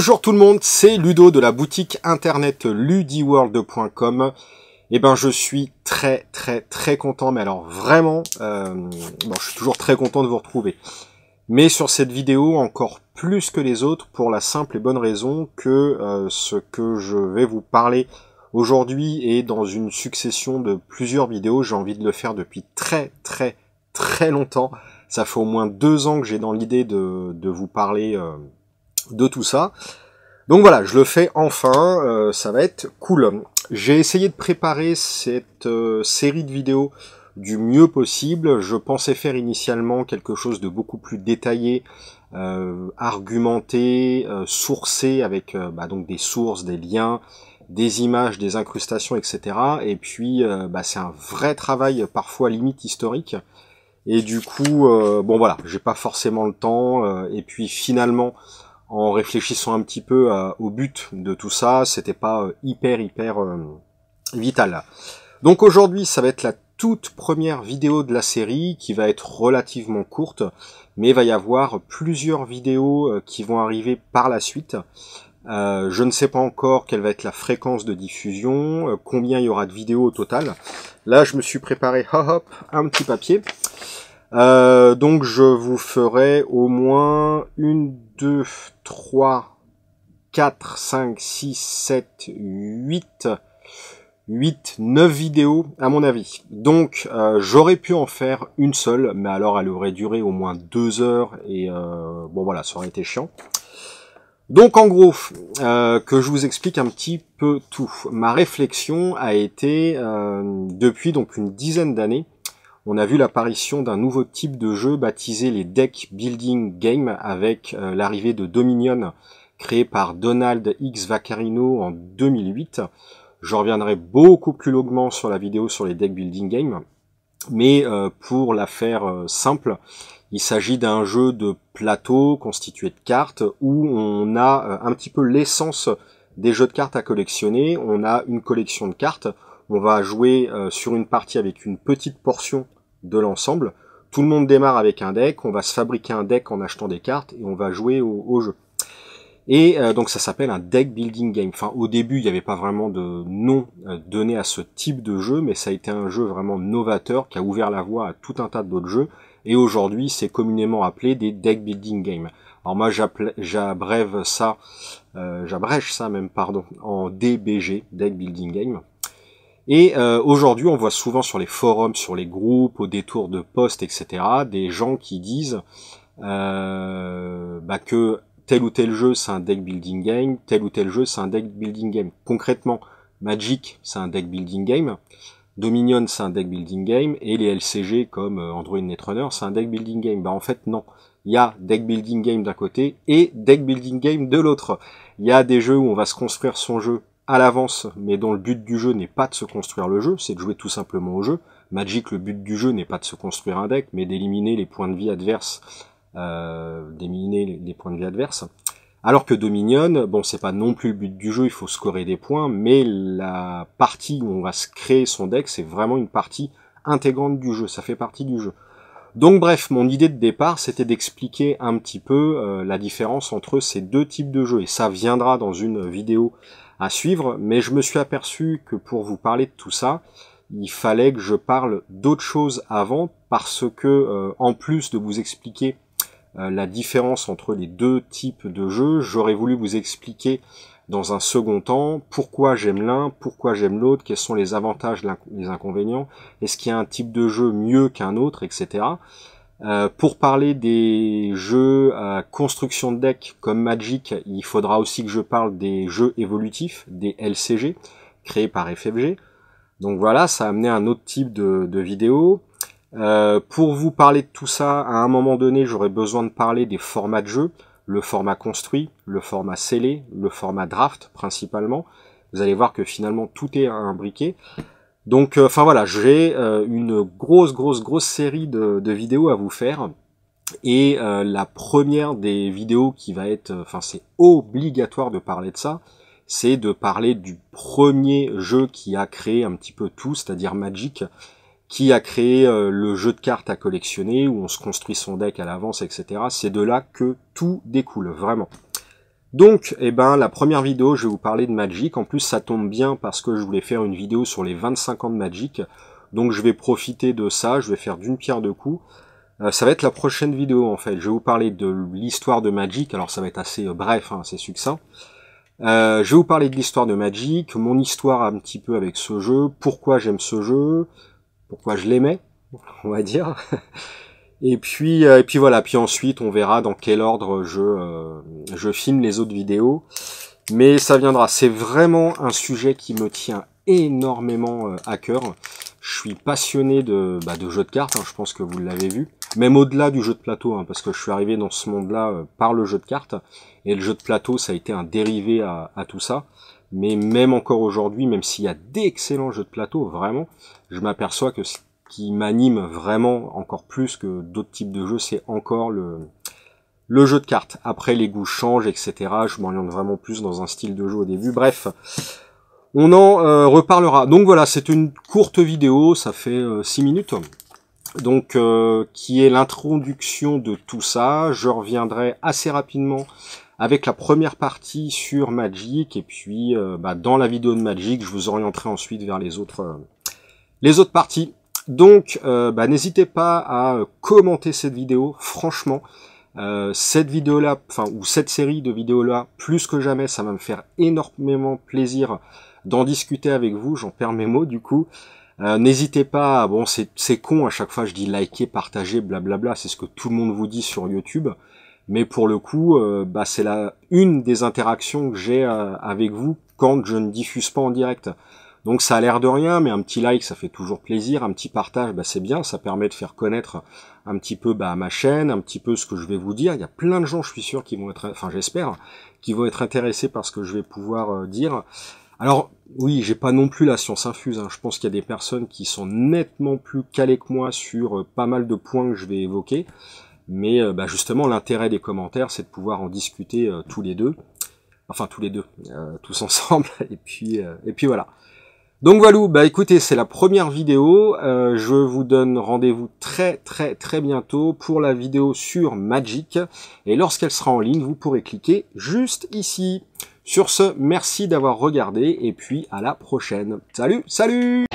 Bonjour tout le monde, c'est Ludo de la boutique internet ludiworld.com. et eh ben, je suis très très très content, mais alors vraiment, euh, bon, je suis toujours très content de vous retrouver. Mais sur cette vidéo, encore plus que les autres, pour la simple et bonne raison que euh, ce que je vais vous parler aujourd'hui est dans une succession de plusieurs vidéos. J'ai envie de le faire depuis très très très longtemps. Ça fait au moins deux ans que j'ai dans l'idée de, de, vous parler. Euh, de tout ça. Donc voilà, je le fais enfin, euh, ça va être cool. J'ai essayé de préparer cette euh, série de vidéos du mieux possible. Je pensais faire initialement quelque chose de beaucoup plus détaillé, euh, argumenté, sourcé avec bah, donc des sources, des liens, des images, des incrustations, etc. Et puis bah, c'est un vrai travail parfois limite historique. Et du coup, bon voilà, j'ai pas forcément le temps. et puis finalement, en réfléchissant un petit peu au but de tout ça, c'était pas euh, hyper hyper euh, vital. Donc aujourd'hui, ça va être la toute première vidéo de la série qui va être relativement courte, mais il va y avoir plusieurs vidéos euh, qui vont arriver par la suite. je ne sais pas encore quelle va être la fréquence de diffusion, combien il y aura de vidéos au total. Là, je me suis préparé hop, hop, un petit papier. donc, je vous ferai au moins une, 2, 3, 4, 5, 6, 7, 8, 8, 9 vidéos à mon avis. Donc euh, j'aurais pu en faire une seule, mais alors elle aurait duré au moins 2 heures et euh, bon voilà, ça aurait été chiant. Donc en gros, euh, que je vous explique un petit peu tout. Ma réflexion a été depuis donc une dizaine d'années on a vu l'apparition d'un nouveau type de jeu baptisé les deck building Game avec euh, l'arrivée de Dominion créé par Donald X Vaccarino en 2008. Je reviendrai beaucoup plus longuement sur la vidéo sur les deck building games, mais euh, pour la faire euh, simple, il s'agit d'un jeu de plateau constitué de cartes où on a un petit peu l'essence des jeux de cartes à collectionner. On a une collection de cartes. On va jouer sur une partie avec une petite portion de l'ensemble. Tout le monde démarre avec un deck, on va se fabriquer un deck en achetant des cartes et on va jouer au, jeu. Et euh, donc ça s'appelle un deck building game. Enfin, au début, il n'y avait pas vraiment de nom euh, donné à ce type de jeu, mais ça a été un jeu vraiment novateur qui a ouvert la voie à tout un tas d'autres jeux. Et aujourd'hui, c'est communément appelé des deck building games. Alors moi, j'abrève ça, euh, j'abrège ça même, pardon, en DBG, deck building game. Et euh, aujourd'hui, on voit souvent sur les forums, sur les groupes, au détour de postes, etc., des gens qui disent euh, bah que tel ou tel jeu c'est un deck building game, tel ou tel jeu c'est un deck building game. Concrètement, Magic c'est un deck building game, Dominion c'est un deck building game, et les LCG comme euh, Android Netrunner c'est un deck building game. Bah en fait non, il y a deck building game d'un côté et deck building game de l'autre. Il y a des jeux où on va se construire son jeu à l'avance, mais dont le but du jeu n'est pas de se construire le jeu, c'est de jouer tout simplement au jeu. Magic, le but du jeu n'est pas de se construire un deck, mais d'éliminer les points de vie adverses, euh, d'éliminer les, points de vie adverses. Alors que Dominion, bon, c'est pas non plus le but du jeu, il faut scorer des points, mais la partie où on va se créer son deck, c'est vraiment une partie intégrante du jeu, ça fait partie du jeu. Donc bref, mon idée de départ, c'était d'expliquer un petit peu euh, la différence entre ces deux types de jeux, et ça viendra dans une vidéo à suivre, mais je me suis aperçu que pour vous parler de tout ça, il fallait que je parle d'autre chose avant, parce que euh, en plus de vous expliquer euh, la différence entre les deux types de jeux, j'aurais voulu vous expliquer dans un second temps, pourquoi j'aime l'un, pourquoi j'aime l'autre, quels sont les avantages, les inconvénients, est-ce qu'il y a un type de jeu mieux qu'un autre, etc. Euh, pour parler des jeux à construction de deck comme Magic, il faudra aussi que je parle des jeux évolutifs, des LCG, créés par FFG. Donc voilà, ça a amené un autre type de, vidéo. Euh, pour vous parler de tout ça, à un moment donné, j'aurais besoin de parler des formats de jeu le format construit, le format scellé, le format draft principalement. Vous allez voir que finalement tout est imbriqué. Donc, euh, enfin voilà, j'ai euh, une grosse, grosse, grosse série de, vidéos à vous faire. Et euh, la première des vidéos qui va être, enfin c'est obligatoire de parler de ça, c'est de parler du premier jeu qui a créé un petit peu tout, c'est-à-dire Magic, qui a créé euh, le jeu de cartes à collectionner, où on se construit son deck à l'avance, etc. C'est de là que tout découle, vraiment. Donc, eh ben, la première vidéo, je vais vous parler de Magic. En plus, ça tombe bien parce que je voulais faire une vidéo sur les 25 ans de Magic. Donc, je vais profiter de ça. Je vais faire d'une pierre deux coups. Euh, ça va être la prochaine vidéo, en fait. Je vais vous parler de l'histoire de Magic. Alors, ça va être assez euh, bref, hein, c'est succinct. je vais vous parler de l'histoire de Magic, mon histoire un petit peu avec ce jeu, pourquoi j'aime ce jeu, pourquoi je l'aimais, on va dire. Et puis, euh, et puis voilà. Puis ensuite, on verra dans quel ordre je, euh, je filme les autres vidéos. Mais ça viendra. C'est vraiment un sujet qui me tient énormément euh, à cœur. Je suis passionné de, bah, de jeux de cartes. Hein, je pense que vous l'avez vu. Même au-delà du jeu de plateau, hein, parce que je suis arrivé dans ce monde-là par le jeu de cartes. Et le jeu de plateau, ça a été un dérivé à tout ça. Mais même encore aujourd'hui, même s'il y a d'excellents jeux de plateau, vraiment, je m'aperçois que ce qui m'anime vraiment encore plus que d'autres types de jeux, c'est encore le, le jeu de cartes. Après, les goûts changent, etc. Je m'oriente vraiment plus dans un style de jeu au début. Bref, on en euh, reparlera. Donc voilà, c'est une courte vidéo, ça fait 6 euh, minutes. Donc, euh, qui est l'introduction de tout ça. Je reviendrai assez rapidement avec la première partie sur Magic et puis euh, bah, dans la vidéo de Magic, je vous orienterai ensuite vers les autres euh, les autres parties. Donc euh, bah, n'hésitez pas à commenter cette vidéo, franchement. cette vidéo là, enfin ou cette série de vidéos là, plus que jamais, ça va me faire énormément plaisir d'en discuter avec vous, j'en perds mes mots du coup. N'hésitez pas, bon c'est con à chaque fois je dis liker, partager, blablabla, c'est ce que tout le monde vous dit sur YouTube. Mais pour le coup, euh, bah, c'est la une des interactions que j'ai euh, avec vous quand je ne diffuse pas en direct. Donc ça a l'air de rien, mais un petit like, ça fait toujours plaisir. Un petit partage, bah, c'est bien. Ça permet de faire connaître un petit peu bah, ma chaîne, un petit peu ce que je vais vous dire. Il y a plein de gens, je suis sûr, qui vont être, enfin j'espère, qui vont être intéressés par ce que je vais pouvoir euh, dire. Alors oui, j'ai pas non plus la science infuse. Hein. Je pense qu'il y a des personnes qui sont nettement plus calées que moi sur pas mal de points que je vais évoquer. Mais euh, bah, justement, l'intérêt des commentaires, c'est de pouvoir en discuter euh, tous les deux. Enfin, tous les deux, euh, tous ensemble. Et puis, et puis voilà. Donc voilà, bah écoutez, c'est la première vidéo. je vous donne rendez-vous très très très bientôt pour la vidéo sur Magic. Et lorsqu'elle sera en ligne, vous pourrez cliquer juste ici. Sur ce, merci d'avoir regardé et puis à la prochaine. Salut, salut